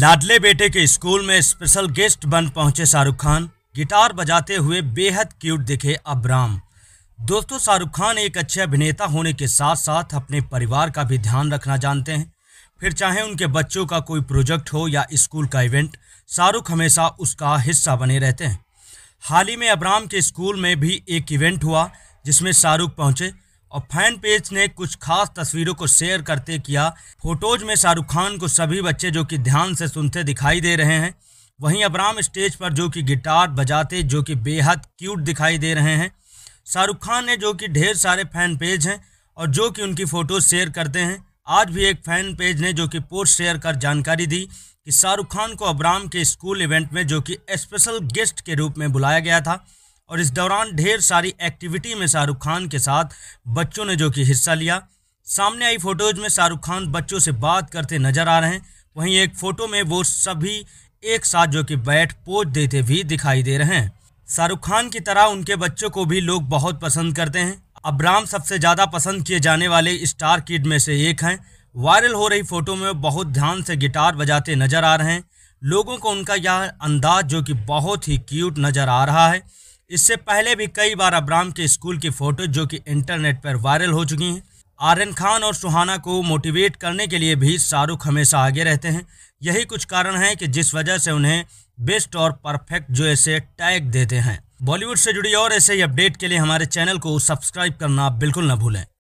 लाडले बेटे के स्कूल में स्पेशल गेस्ट बन पहुंचे शाहरुख खान गिटार बजाते हुए बेहद क्यूट दिखे अब्राम दोस्तों शाहरुख खान एक अच्छे अभिनेता होने के साथ साथ अपने परिवार का भी ध्यान रखना जानते हैं फिर चाहे उनके बच्चों का कोई प्रोजेक्ट हो या स्कूल का इवेंट शाहरुख हमेशा उसका हिस्सा बने रहते हैं हाल ही में अब्राम के स्कूल में भी एक इवेंट हुआ जिसमें शाहरुख पहुंचे और फैन पेज ने कुछ खास तस्वीरों को शेयर करते किया फोटोज में शाहरुख खान को सभी बच्चे जो कि ध्यान से सुनते दिखाई दे रहे हैं वहीं अबराम स्टेज पर जो कि गिटार बजाते जो कि बेहद क्यूट दिखाई दे रहे हैं शाहरुख खान ने जो कि ढेर सारे फैन पेज हैं और जो कि उनकी फ़ोटोज़ शेयर करते हैं आज भी एक फैन पेज ने जो कि पोस्ट शेयर कर जानकारी दी कि शाहरुख खान को अबराम के स्कूल इवेंट में जो कि स्पेशल गेस्ट के रूप में बुलाया गया था और इस दौरान ढेर सारी एक्टिविटी में शाहरुख खान के साथ बच्चों ने जो कि हिस्सा लिया सामने आई फोटोज में शाहरुख खान बच्चों से बात करते नजर आ रहे हैं वहीं एक फ़ोटो में वो सभी एक साथ जो कि बैठ पोज देते भी दिखाई दे रहे हैं शाहरुख खान की तरह उनके बच्चों को भी लोग बहुत पसंद करते हैं अब्राम सबसे ज़्यादा पसंद किए जाने वाले स्टार किड में से एक हैं वायरल हो रही फ़ोटो में बहुत ध्यान से गिटार बजाते नजर आ रहे हैं लोगों को उनका यह अंदाज जो कि बहुत ही क्यूट नज़र आ रहा है इससे पहले भी कई बार अब्राम के स्कूल की फोटो जो कि इंटरनेट पर वायरल हो चुकी हैं आर्यन खान और सुहाना को मोटिवेट करने के लिए भी शाहरुख हमेशा आगे रहते हैं यही कुछ कारण है कि जिस वजह से उन्हें बेस्ट और परफेक्ट जो ऐसे टैग देते हैं बॉलीवुड से जुड़ी और ऐसे ही अपडेट के लिए हमारे चैनल को सब्सक्राइब करना बिल्कुल न भूलें